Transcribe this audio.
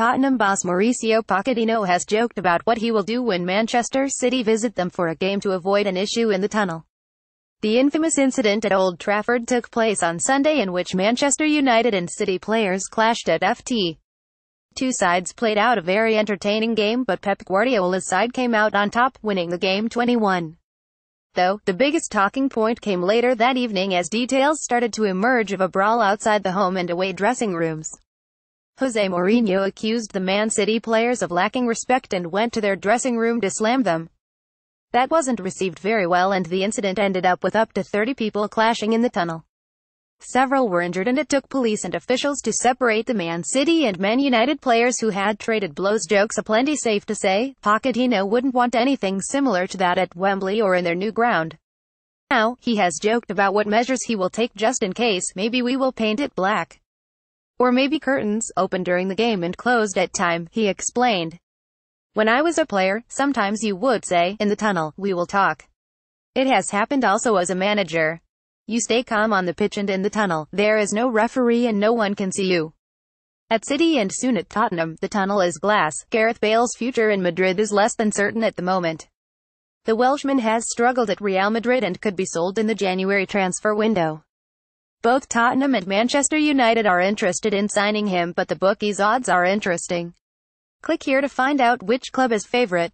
Tottenham boss Mauricio Pochettino has joked about what he will do when Manchester City visit them for a game to avoid an issue in the tunnel. The infamous incident at Old Trafford took place on Sunday in which Manchester United and City players clashed at FT. Two sides played out a very entertaining game but Pep Guardiola's side came out on top, winning the game 21. Though, the biggest talking point came later that evening as details started to emerge of a brawl outside the home and away dressing rooms. Jose Mourinho accused the Man City players of lacking respect and went to their dressing room to slam them. That wasn't received very well and the incident ended up with up to 30 people clashing in the tunnel. Several were injured and it took police and officials to separate the Man City and Man United players who had traded blows jokes aplenty safe to say, Pochettino wouldn't want anything similar to that at Wembley or in their new ground. Now, he has joked about what measures he will take just in case, maybe we will paint it black. Or maybe curtains, open during the game and closed at time, he explained. When I was a player, sometimes you would say, in the tunnel, we will talk. It has happened also as a manager. You stay calm on the pitch and in the tunnel, there is no referee and no one can see you. At City and soon at Tottenham, the tunnel is glass. Gareth Bale's future in Madrid is less than certain at the moment. The Welshman has struggled at Real Madrid and could be sold in the January transfer window. Both Tottenham and Manchester United are interested in signing him but the bookies' odds are interesting. Click here to find out which club is favourite.